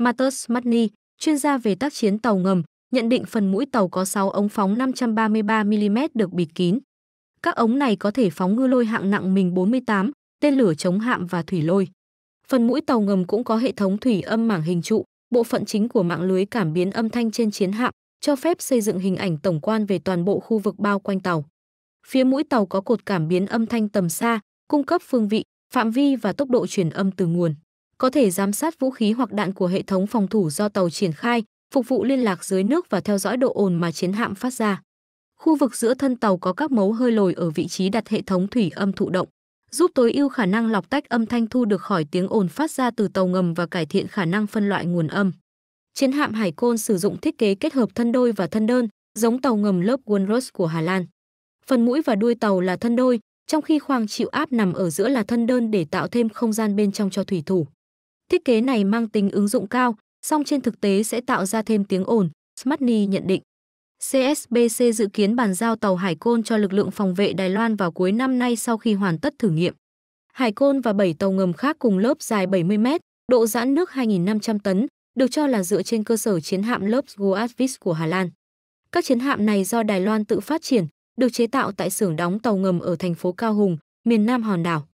Matos Matni, chuyên gia về tác chiến tàu ngầm, nhận định phần mũi tàu có 6 ống phóng 533mm được bịt kín. Các ống này có thể phóng ngư lôi hạng nặng mình 48, tên lửa chống hạm và thủy lôi. Phần mũi tàu ngầm cũng có hệ thống thủy âm mảng hình trụ, bộ phận chính của mạng lưới cảm biến âm thanh trên chiến hạm, cho phép xây dựng hình ảnh tổng quan về toàn bộ khu vực bao quanh tàu. Phía mũi tàu có cột cảm biến âm thanh tầm xa, cung cấp phương vị, phạm vi và tốc độ truyền âm từ nguồn có thể giám sát vũ khí hoặc đạn của hệ thống phòng thủ do tàu triển khai, phục vụ liên lạc dưới nước và theo dõi độ ồn mà chiến hạm phát ra. Khu vực giữa thân tàu có các mấu hơi lồi ở vị trí đặt hệ thống thủy âm thụ động, giúp tối ưu khả năng lọc tách âm thanh thu được khỏi tiếng ồn phát ra từ tàu ngầm và cải thiện khả năng phân loại nguồn âm. Chiến hạm Hải Côn sử dụng thiết kế kết hợp thân đôi và thân đơn, giống tàu ngầm lớp Walrus của Hà Lan. Phần mũi và đuôi tàu là thân đôi, trong khi khoang chịu áp nằm ở giữa là thân đơn để tạo thêm không gian bên trong cho thủy thủ. Thiết kế này mang tính ứng dụng cao, song trên thực tế sẽ tạo ra thêm tiếng ồn, Smartny nhận định. CSBC dự kiến bàn giao tàu Hải Côn cho lực lượng phòng vệ Đài Loan vào cuối năm nay sau khi hoàn tất thử nghiệm. Hải Côn và 7 tàu ngầm khác cùng lớp dài 70 mét, độ giãn nước 2.500 tấn, được cho là dựa trên cơ sở chiến hạm lớp Goatvis của Hà Lan. Các chiến hạm này do Đài Loan tự phát triển, được chế tạo tại xưởng đóng tàu ngầm ở thành phố Cao Hùng, miền Nam hòn đảo.